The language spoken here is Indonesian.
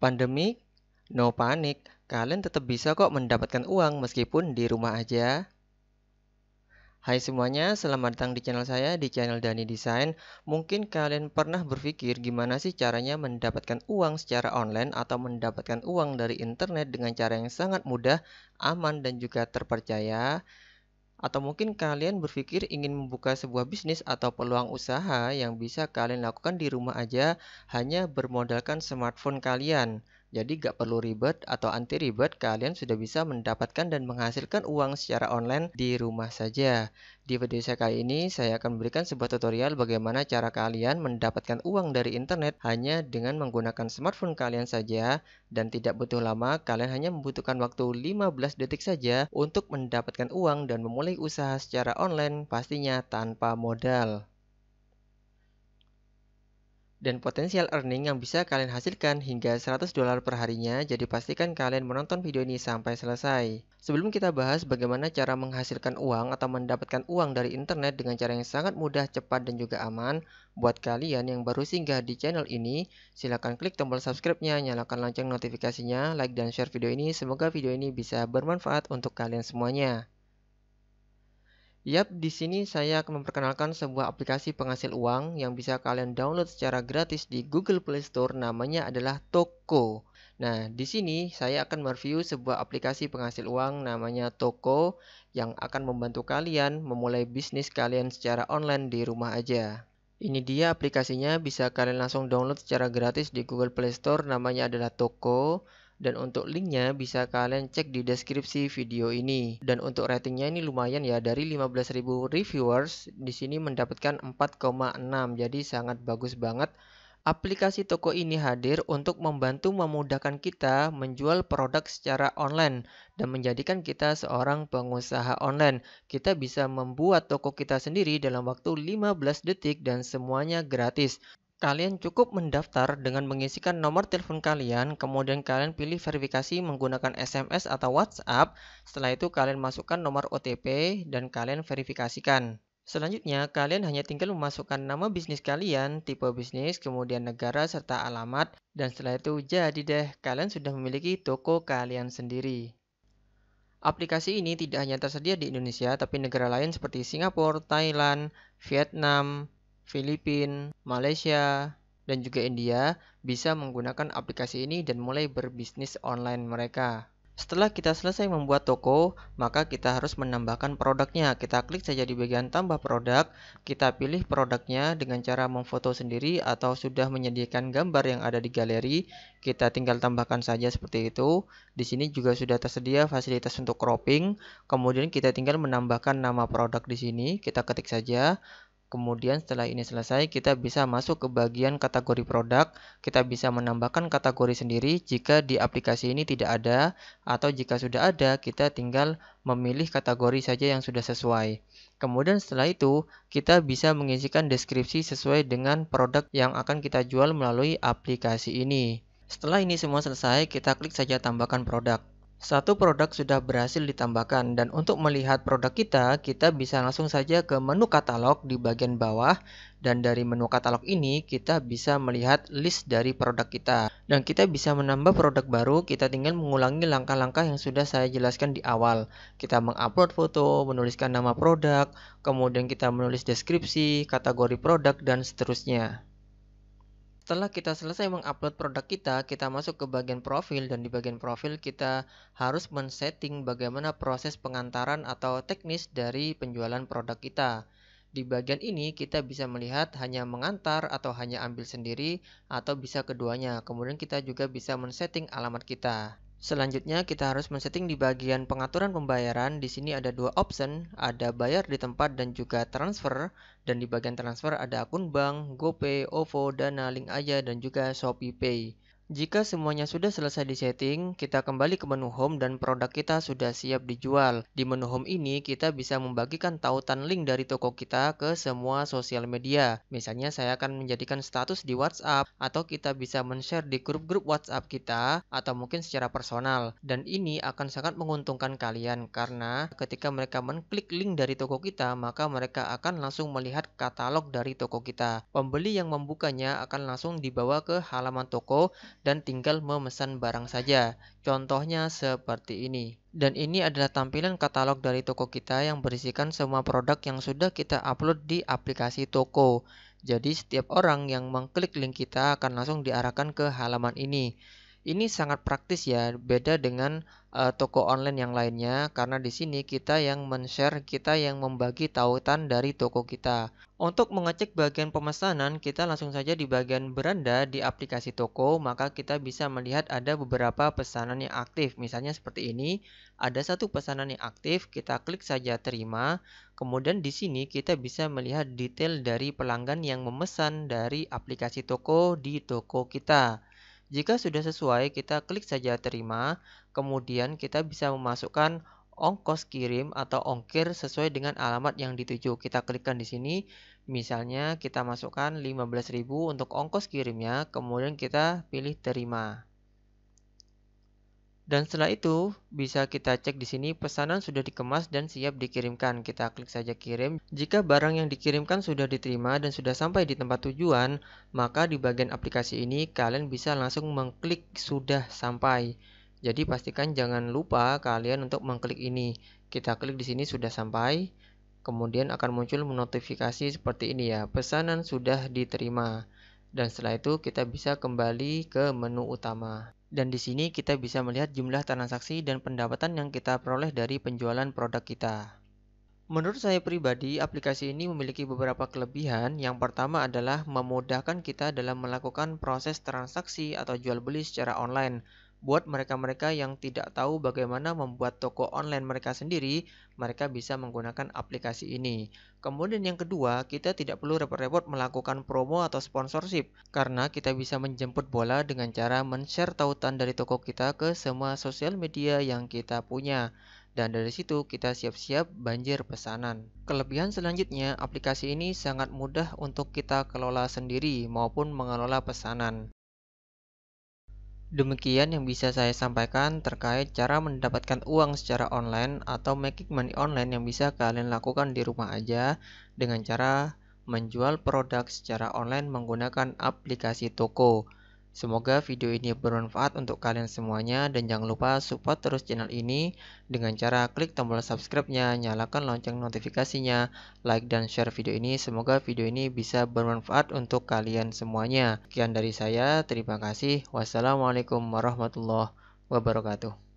pandemi, no panik, kalian tetap bisa kok mendapatkan uang meskipun di rumah aja. Hai semuanya, selamat datang di channel saya di channel Dani Design. Mungkin kalian pernah berpikir gimana sih caranya mendapatkan uang secara online atau mendapatkan uang dari internet dengan cara yang sangat mudah, aman dan juga terpercaya. Atau mungkin kalian berpikir ingin membuka sebuah bisnis atau peluang usaha yang bisa kalian lakukan di rumah aja hanya bermodalkan smartphone kalian. Jadi gak perlu ribet atau anti ribet, kalian sudah bisa mendapatkan dan menghasilkan uang secara online di rumah saja. Di video saya kali ini, saya akan memberikan sebuah tutorial bagaimana cara kalian mendapatkan uang dari internet hanya dengan menggunakan smartphone kalian saja dan tidak butuh lama, kalian hanya membutuhkan waktu 15 detik saja untuk mendapatkan uang dan memulai usaha secara online pastinya tanpa modal dan potensial earning yang bisa kalian hasilkan hingga 100 dolar per harinya, jadi pastikan kalian menonton video ini sampai selesai. Sebelum kita bahas bagaimana cara menghasilkan uang atau mendapatkan uang dari internet dengan cara yang sangat mudah, cepat, dan juga aman, buat kalian yang baru singgah di channel ini, silahkan klik tombol subscribe-nya, nyalakan lonceng notifikasinya, like dan share video ini, semoga video ini bisa bermanfaat untuk kalian semuanya. Yap, di sini saya akan memperkenalkan sebuah aplikasi penghasil uang yang bisa kalian download secara gratis di Google Play Store. Namanya adalah Toko. Nah, di sini saya akan mereview sebuah aplikasi penghasil uang namanya Toko yang akan membantu kalian memulai bisnis kalian secara online di rumah aja. Ini dia aplikasinya, bisa kalian langsung download secara gratis di Google Play Store. Namanya adalah Toko. Dan untuk linknya bisa kalian cek di deskripsi video ini. Dan untuk ratingnya ini lumayan ya dari 15.000 reviewers di sini mendapatkan 4,6 jadi sangat bagus banget. Aplikasi toko ini hadir untuk membantu memudahkan kita menjual produk secara online dan menjadikan kita seorang pengusaha online. Kita bisa membuat toko kita sendiri dalam waktu 15 detik dan semuanya gratis. Kalian cukup mendaftar dengan mengisikan nomor telepon kalian, kemudian kalian pilih verifikasi menggunakan SMS atau WhatsApp. Setelah itu kalian masukkan nomor OTP dan kalian verifikasikan. Selanjutnya, kalian hanya tinggal memasukkan nama bisnis kalian, tipe bisnis, kemudian negara serta alamat, dan setelah itu jadi deh kalian sudah memiliki toko kalian sendiri. Aplikasi ini tidak hanya tersedia di Indonesia, tapi negara lain seperti Singapura, Thailand, Vietnam, Filipina, Malaysia, dan juga India bisa menggunakan aplikasi ini dan mulai berbisnis online mereka. Setelah kita selesai membuat toko, maka kita harus menambahkan produknya. Kita klik saja di bagian tambah produk, kita pilih produknya dengan cara memfoto sendiri atau sudah menyediakan gambar yang ada di galeri, kita tinggal tambahkan saja seperti itu. Di sini juga sudah tersedia fasilitas untuk cropping. Kemudian kita tinggal menambahkan nama produk di sini, kita ketik saja. Kemudian setelah ini selesai, kita bisa masuk ke bagian kategori produk. Kita bisa menambahkan kategori sendiri jika di aplikasi ini tidak ada atau jika sudah ada, kita tinggal memilih kategori saja yang sudah sesuai. Kemudian setelah itu, kita bisa mengisikan deskripsi sesuai dengan produk yang akan kita jual melalui aplikasi ini. Setelah ini semua selesai, kita klik saja tambahkan produk. Satu produk sudah berhasil ditambahkan dan untuk melihat produk kita, kita bisa langsung saja ke menu katalog di bagian bawah dan dari menu katalog ini kita bisa melihat list dari produk kita. Dan kita bisa menambah produk baru, kita tinggal mengulangi langkah-langkah yang sudah saya jelaskan di awal. Kita mengupload foto, menuliskan nama produk, kemudian kita menulis deskripsi, kategori produk dan seterusnya setelah kita selesai mengupload produk kita, kita masuk ke bagian profil dan di bagian profil kita harus men-setting bagaimana proses pengantaran atau teknis dari penjualan produk kita. Di bagian ini kita bisa melihat hanya mengantar atau hanya ambil sendiri atau bisa keduanya. Kemudian kita juga bisa men-setting alamat kita. Selanjutnya, kita harus men-setting di bagian pengaturan pembayaran. Di sini ada dua option, ada bayar di tempat dan juga transfer. Dan di bagian transfer ada akun bank, GoPay, OVO, Dana, Link Aja, dan juga ShopeePay. Pay. Jika semuanya sudah selesai di setting, kita kembali ke menu home dan produk kita sudah siap dijual. Di menu home ini, kita bisa membagikan tautan link dari toko kita ke semua sosial media. Misalnya saya akan menjadikan status di WhatsApp, atau kita bisa men-share di grup-grup WhatsApp kita, atau mungkin secara personal. Dan ini akan sangat menguntungkan kalian, karena ketika mereka mengklik link dari toko kita, maka mereka akan langsung melihat katalog dari toko kita. Pembeli yang membukanya akan langsung dibawa ke halaman toko dan tinggal memesan barang saja. Contohnya seperti ini. Dan ini adalah tampilan katalog dari toko kita yang berisikan semua produk yang sudah kita upload di aplikasi toko. Jadi setiap orang yang mengklik link kita akan langsung diarahkan ke halaman ini. Ini sangat praktis ya, beda dengan uh, toko online yang lainnya karena di sini kita yang men-share, kita yang membagi tautan dari toko kita. Untuk mengecek bagian pemesanan, kita langsung saja di bagian beranda di aplikasi toko, maka kita bisa melihat ada beberapa pesanan yang aktif. Misalnya seperti ini, ada satu pesanan yang aktif, kita klik saja terima. Kemudian di sini kita bisa melihat detail dari pelanggan yang memesan dari aplikasi toko di toko kita. Jika sudah sesuai, kita klik saja terima, kemudian kita bisa memasukkan ongkos kirim atau ongkir sesuai dengan alamat yang dituju. Kita klikkan di sini, misalnya kita masukkan 15.000 untuk ongkos kirimnya, kemudian kita pilih terima. Dan setelah itu, bisa kita cek di sini pesanan sudah dikemas dan siap dikirimkan. Kita klik saja kirim. Jika barang yang dikirimkan sudah diterima dan sudah sampai di tempat tujuan, maka di bagian aplikasi ini kalian bisa langsung mengklik sudah sampai. Jadi pastikan jangan lupa kalian untuk mengklik ini. Kita klik di sini sudah sampai. Kemudian akan muncul notifikasi seperti ini ya, pesanan sudah diterima. Dan setelah itu kita bisa kembali ke menu utama. Dan di sini kita bisa melihat jumlah transaksi dan pendapatan yang kita peroleh dari penjualan produk kita. Menurut saya pribadi, aplikasi ini memiliki beberapa kelebihan. Yang pertama adalah memudahkan kita dalam melakukan proses transaksi atau jual beli secara online, Buat mereka-mereka yang tidak tahu bagaimana membuat toko online mereka sendiri, mereka bisa menggunakan aplikasi ini. Kemudian yang kedua, kita tidak perlu repot-repot melakukan promo atau sponsorship karena kita bisa menjemput bola dengan cara men-share tautan dari toko kita ke semua sosial media yang kita punya dan dari situ kita siap-siap banjir pesanan. Kelebihan selanjutnya, aplikasi ini sangat mudah untuk kita kelola sendiri maupun mengelola pesanan. Demikian yang bisa saya sampaikan terkait cara mendapatkan uang secara online atau making money online yang bisa kalian lakukan di rumah aja dengan cara menjual produk secara online menggunakan aplikasi toko. Semoga video ini bermanfaat untuk kalian semuanya dan jangan lupa support terus channel ini dengan cara klik tombol subscribe-nya, nyalakan lonceng notifikasinya, like dan share video ini. Semoga video ini bisa bermanfaat untuk kalian semuanya. Sekian dari saya, terima kasih. Wassalamualaikum warahmatullahi wabarakatuh.